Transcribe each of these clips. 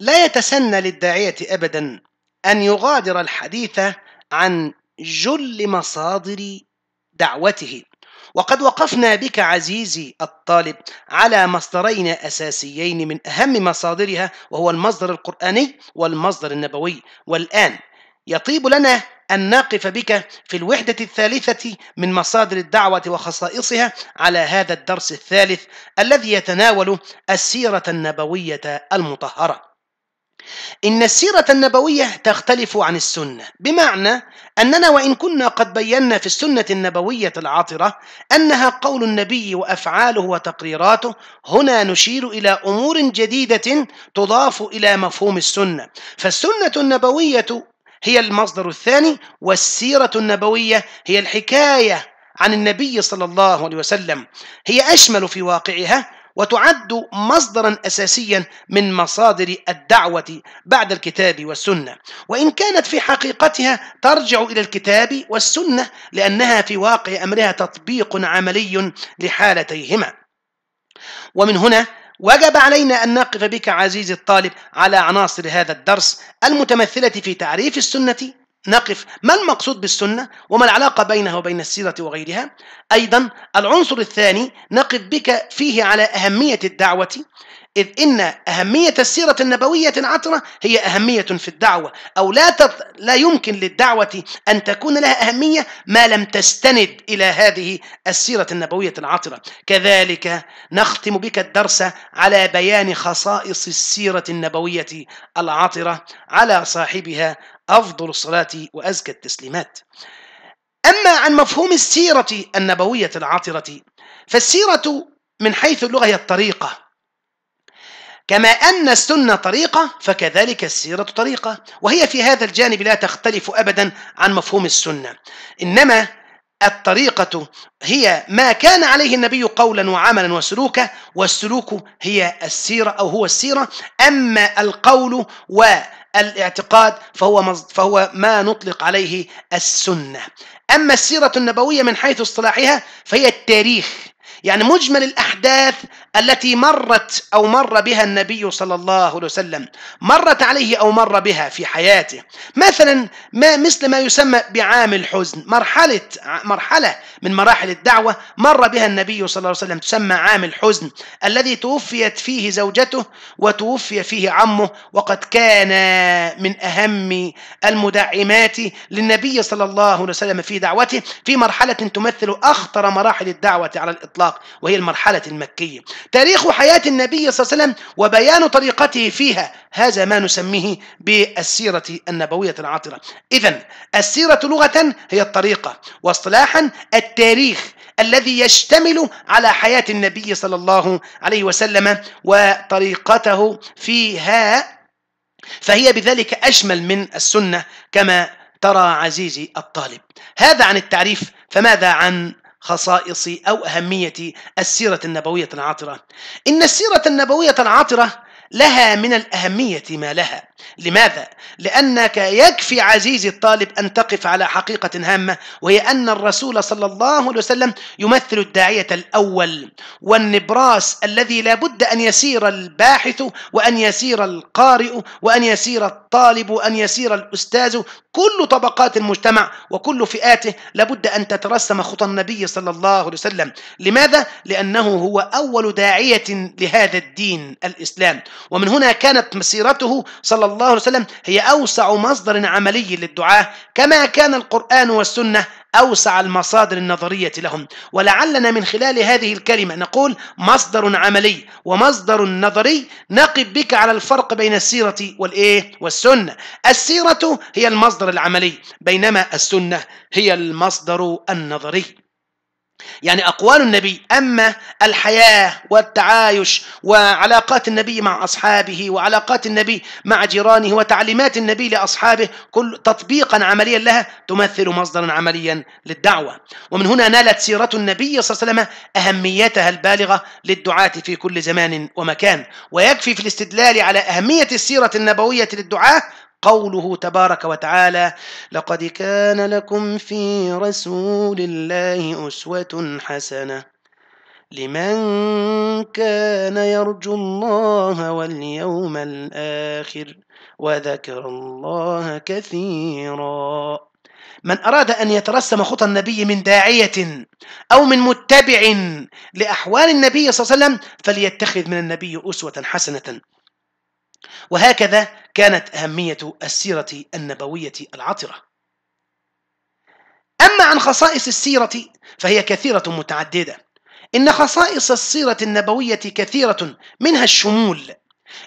لا يتسنى للداعية أبدا أن يغادر الحديث عن جل مصادر دعوته وقد وقفنا بك عزيزي الطالب على مصدرين أساسيين من أهم مصادرها وهو المصدر القرآني والمصدر النبوي والآن يطيب لنا أن نقف بك في الوحدة الثالثة من مصادر الدعوة وخصائصها على هذا الدرس الثالث الذي يتناول السيرة النبوية المطهرة إن السيرة النبوية تختلف عن السنة، بمعنى أننا وإن كنا قد بينا في السنة النبوية العاطرة أنها قول النبي وأفعاله وتقريراته، هنا نشير إلى أمور جديدة تضاف إلى مفهوم السنة، فالسنة النبوية هي المصدر الثاني، والسيرة النبوية هي الحكاية عن النبي صلى الله عليه وسلم، هي أشمل في واقعها وتعد مصدرا أساسيا من مصادر الدعوة بعد الكتاب والسنة وإن كانت في حقيقتها ترجع إلى الكتاب والسنة لأنها في واقع أمرها تطبيق عملي لحالتيهما ومن هنا وجب علينا أن نقف بك عزيزي الطالب على عناصر هذا الدرس المتمثلة في تعريف السنة نقف ما المقصود بالسنة وما العلاقة بينها وبين السيرة وغيرها أيضا العنصر الثاني نقف بك فيه على أهمية الدعوة إذ إن أهمية السيرة النبوية العطرة هي أهمية في الدعوة أو لا, تط... لا يمكن للدعوة أن تكون لها أهمية ما لم تستند إلى هذه السيرة النبوية العطرة كذلك نختم بك الدرس على بيان خصائص السيرة النبوية العطرة على صاحبها أفضل الصلاة وأزكى التسليمات أما عن مفهوم السيرة النبوية العطرة فالسيرة من حيث اللغة هي الطريقة كما أن السنة طريقة فكذلك السيرة طريقة وهي في هذا الجانب لا تختلف أبدا عن مفهوم السنة إنما الطريقة هي ما كان عليه النبي قولا وعملا وسلوكا والسلوك هي السيرة أو هو السيرة أما القول والاعتقاد فهو, فهو ما نطلق عليه السنة أما السيرة النبوية من حيث اصطلاحها فهي التاريخ يعني مجمل الأحداث التي مرت أو مر بها النبي صلى الله عليه وسلم مرت عليه أو مر بها في حياته مثلا ما مثل ما يسمى بعام الحزن مرحلة مرحلة من مراحل الدعوة مر بها النبي صلى الله عليه وسلم تسمى عام الحزن الذي توفيت فيه زوجته وتوفي فيه عمه وقد كان من أهم المدعمات للنبي صلى الله عليه وسلم في دعوته في مرحلة تمثل أخطر مراحل الدعوة على الإطلاق الإسراق وهي المرحلة المكية تاريخ حياة النبي صلى الله عليه وسلم وبيان طريقته فيها هذا ما نسميه بالسيرة النبوية العطرة إذا السيرة لغة هي الطريقة واصطلاحا التاريخ الذي يشتمل على حياة النبي صلى الله عليه وسلم وطريقته فيها فهي بذلك أشمل من السنة كما ترى عزيزي الطالب هذا عن التعريف فماذا عن خصائص أو أهمية السيرة النبوية العاطرة إن السيرة النبوية العاطرة لها من الأهمية ما لها لماذا؟ لأنك يكفي عزيزي الطالب أن تقف على حقيقة هامة وهي أن الرسول صلى الله عليه وسلم يمثل الداعية الأول والنبراس الذي لا بد أن يسير الباحث وأن يسير القارئ وأن يسير الطالب وأن يسير الأستاذ كل طبقات المجتمع وكل فئاته لابد أن تترسم خطى النبي صلى الله عليه وسلم لماذا؟ لأنه هو أول داعية لهذا الدين الإسلام ومن هنا كانت مسيرته صلى الله عليه وسلم هي أوسع مصدر عملي للدعاة كما كان القرآن والسنة أوسع المصادر النظرية لهم ولعلنا من خلال هذه الكلمة نقول مصدر عملي ومصدر نظري نقب بك على الفرق بين السيرة والإيه والسنة السيرة هي المصدر العملي بينما السنة هي المصدر النظري يعني أقوال النبي أما الحياة والتعايش وعلاقات النبي مع أصحابه وعلاقات النبي مع جيرانه وتعليمات النبي لأصحابه كل تطبيقا عمليا لها تمثل مصدرا عمليا للدعوة ومن هنا نالت سيرة النبي صلى الله عليه وسلم أهميتها البالغة للدعاة في كل زمان ومكان ويكفي في الاستدلال على أهمية السيرة النبوية للدعاة قوله تبارك وتعالى لقد كان لكم في رسول الله اسوه حسنه لمن كان يرجو الله واليوم الاخر وذكر الله كثيرا من اراد ان يترسم خطى النبي من داعيه او من متبع لاحوال النبي صلى الله عليه وسلم فليتخذ من النبي اسوه حسنه وهكذا كانت أهمية السيرة النبوية العطرة. أما عن خصائص السيرة فهي كثيرة متعددة، إن خصائص السيرة النبوية كثيرة منها الشمول،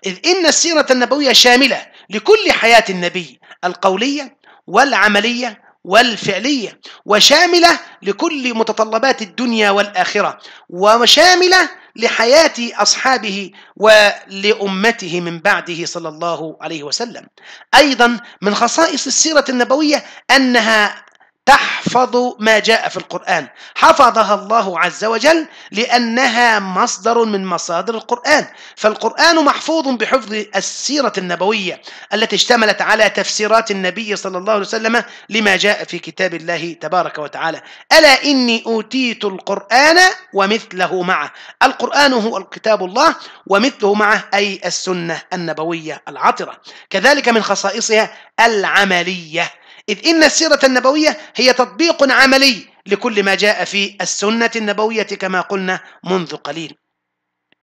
إذ إن السيرة النبوية شاملة لكل حياة النبي القولية والعملية والفعلية، وشاملة لكل متطلبات الدنيا والآخرة، وشاملة لحياه اصحابه ولامته من بعده صلى الله عليه وسلم. ايضا من خصائص السيره النبويه انها تحفظ ما جاء في القرآن حفظها الله عز وجل لأنها مصدر من مصادر القرآن فالقرآن محفوظ بحفظ السيرة النبوية التي اشتملت على تفسيرات النبي صلى الله عليه وسلم لما جاء في كتاب الله تبارك وتعالى ألا إني أوتيت القرآن ومثله معه القرآن هو الكتاب الله ومثله معه أي السنة النبوية العطرة كذلك من خصائصها العملية إذ إن السيرة النبوية هي تطبيق عملي لكل ما جاء في السنة النبوية كما قلنا منذ قليل